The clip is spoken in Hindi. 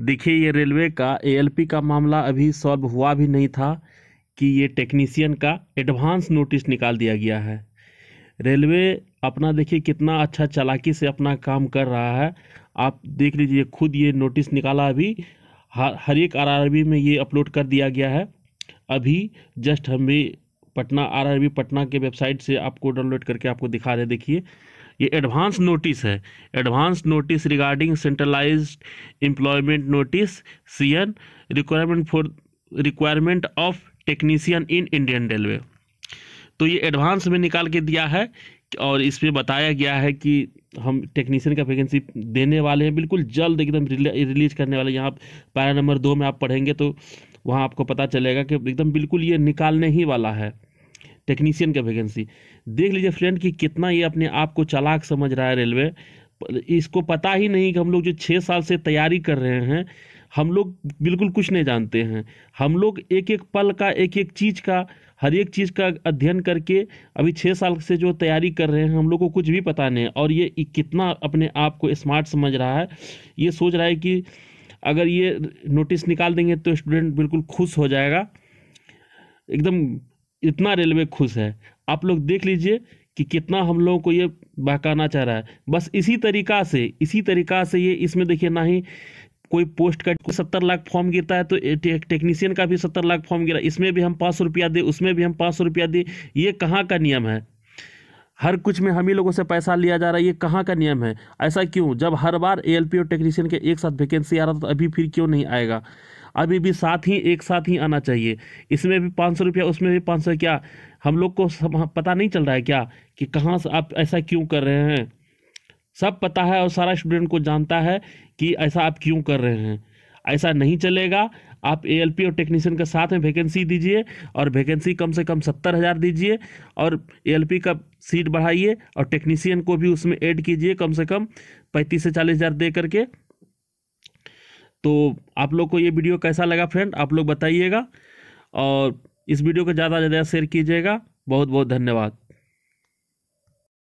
देखिए ये रेलवे का एएलपी का मामला अभी सॉल्व हुआ भी नहीं था कि ये टेक्नीसियन का एडवांस नोटिस निकाल दिया गया है रेलवे अपना देखिए कितना अच्छा चालाकी से अपना काम कर रहा है आप देख लीजिए खुद ये नोटिस निकाला अभी हर एक आरआरबी में ये अपलोड कर दिया गया है अभी जस्ट हम भी पटना आरआरबी पटना के वेबसाइट से आपको डाउनलोड करके आपको दिखा रहे देखिए ये एडवांस नोटिस है advance notice regarding centralise employment notice C N requirement for requirement of technician in Indian railway तो ये एडवांस में निकाल के दिया है और इसमें बताया गया है कि हम टेक्नीशियन का वैकेंसी देने वाले हैं बिल्कुल जल्द एकदम रिलीज करने वाले यहाँ पैरा नंबर दो में आप पढ़ेंगे तो वहाँ आपको पता चलेगा कि एकदम बिल्कुल ये निकालने ही वाला है टेक्नीशियन का वैकेंसी देख लीजिए फ्रेंड कि कितना ये अपने आप को चालाक समझ रहा है रेलवे इसको पता ही नहीं कि हम लोग जो छः साल से तैयारी कर रहे हैं हम लोग बिल्कुल कुछ नहीं जानते हैं हम लोग एक एक पल का एक एक चीज़ का हर एक चीज़ का अध्ययन करके अभी छः साल से जो तैयारी कर रहे हैं हम लोग को कुछ भी पता नहीं और ये कितना अपने आप को स्मार्ट समझ रहा है ये सोच रहा है कि अगर ये नोटिस निकाल देंगे तो स्टूडेंट बिल्कुल खुश हो जाएगा एकदम इतना रेलवे खुश है आप लोग देख लीजिए कि कितना हम लोगों को ये बहकाना चाह रहा है बस इसी तरीका से इसी तरीका से ये इसमें देखिए ना ही कोई पोस्ट का सत्तर लाख फॉर्म गिरता है तो एक टेक्नीशियन का भी सत्तर लाख फॉर्म गिरा इसमें भी हम पाँच सौ रुपया दें उसमें भी हम पाँच सौ रुपया दें ये कहाँ का नियम है हर कुछ में हम ही लोगों से पैसा लिया जा रहा है ये कहाँ का नियम है ऐसा क्यों जब हर बार ए और टेक्नीशियन के एक साथ वैकेंसी आ रहा था तो अभी फिर क्यों नहीं आएगा अभी भी साथ ही एक साथ ही आना चाहिए इसमें भी पाँच सौ रुपया उसमें भी पाँच सौ क्या हम लोग को सब हाँ, पता नहीं चल रहा है क्या कि कहाँ से आप ऐसा क्यों कर रहे हैं सब पता है और सारा स्टूडेंट को जानता है कि ऐसा आप क्यों कर रहे हैं ऐसा नहीं चलेगा आप ए और टेक्नीशियन के साथ में वैकेंसी दीजिए और वैकेंसी कम से कम सत्तर हज़ार दीजिए और ए का सीट बढ़ाइए और टेक्नीशियन को भी उसमें ऐड कीजिए कम से कम पैंतीस से चालीस हज़ार दे करके तो आप लोग को ये वीडियो कैसा लगा फ्रेंड आप लोग बताइएगा और इस वीडियो को ज़्यादा से ज़्यादा शेयर कीजिएगा बहुत बहुत धन्यवाद